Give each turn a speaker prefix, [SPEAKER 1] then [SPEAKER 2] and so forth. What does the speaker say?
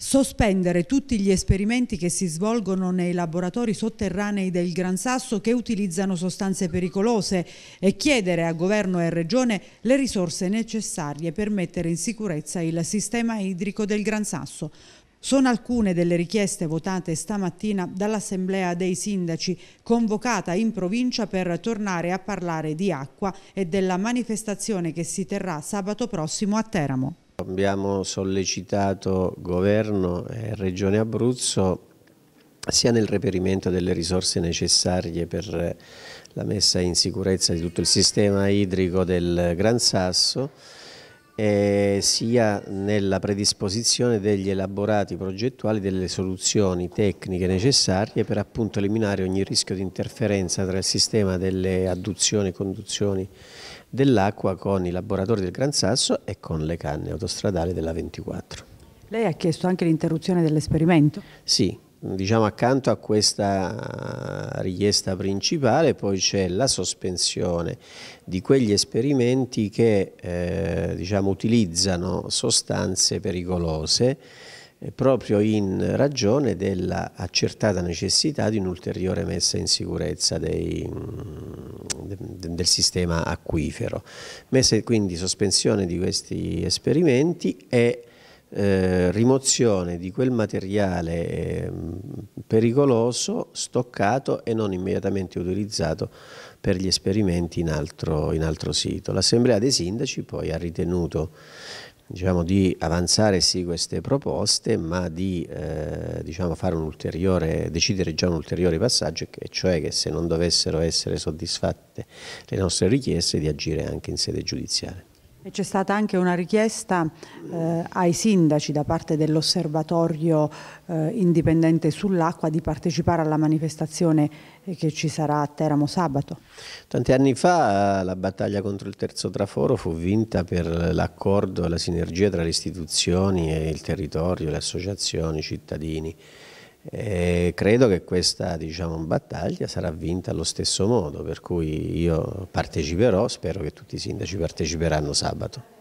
[SPEAKER 1] sospendere tutti gli esperimenti che si svolgono nei laboratori sotterranei del Gran Sasso che utilizzano sostanze pericolose e chiedere a governo e regione le risorse necessarie per mettere in sicurezza il sistema idrico del Gran Sasso. Sono alcune delle richieste votate stamattina dall'Assemblea dei Sindaci, convocata in provincia per tornare a parlare di acqua e della manifestazione che si terrà sabato prossimo a Teramo
[SPEAKER 2] abbiamo sollecitato governo e regione Abruzzo sia nel reperimento delle risorse necessarie per la messa in sicurezza di tutto il sistema idrico del Gran Sasso eh, sia nella predisposizione degli elaborati progettuali delle soluzioni tecniche necessarie per appunto eliminare ogni rischio di interferenza tra il sistema delle adduzioni e conduzioni dell'acqua con i laboratori del Gran Sasso e con le canne autostradali della 24.
[SPEAKER 1] Lei ha chiesto
[SPEAKER 2] anche l'interruzione dell'esperimento? Sì, diciamo accanto a questa richiesta principale poi c'è la sospensione di quegli esperimenti che eh, diciamo, utilizzano sostanze pericolose eh, proprio in ragione della accertata necessità di un'ulteriore messa in sicurezza dei, mm, del sistema acquifero. Messa quindi sospensione di questi esperimenti e eh, rimozione di quel materiale eh, pericoloso stoccato e non immediatamente utilizzato per gli esperimenti in altro, in altro sito. L'Assemblea dei Sindaci poi ha ritenuto diciamo, di avanzare sì queste proposte ma di eh, diciamo, decidere già un ulteriore passaggio e cioè che se non dovessero essere soddisfatte le nostre richieste di agire anche in sede
[SPEAKER 1] giudiziaria. C'è stata anche una richiesta eh, ai sindaci da parte dell'osservatorio eh, indipendente sull'acqua di partecipare alla manifestazione eh, che ci sarà a Teramo sabato.
[SPEAKER 2] Tanti anni fa eh, la battaglia contro il terzo traforo fu vinta per l'accordo e la sinergia tra le istituzioni e il territorio, le associazioni, i cittadini. E credo che questa diciamo, battaglia sarà vinta allo stesso modo, per cui io parteciperò, spero che tutti i sindaci parteciperanno sabato.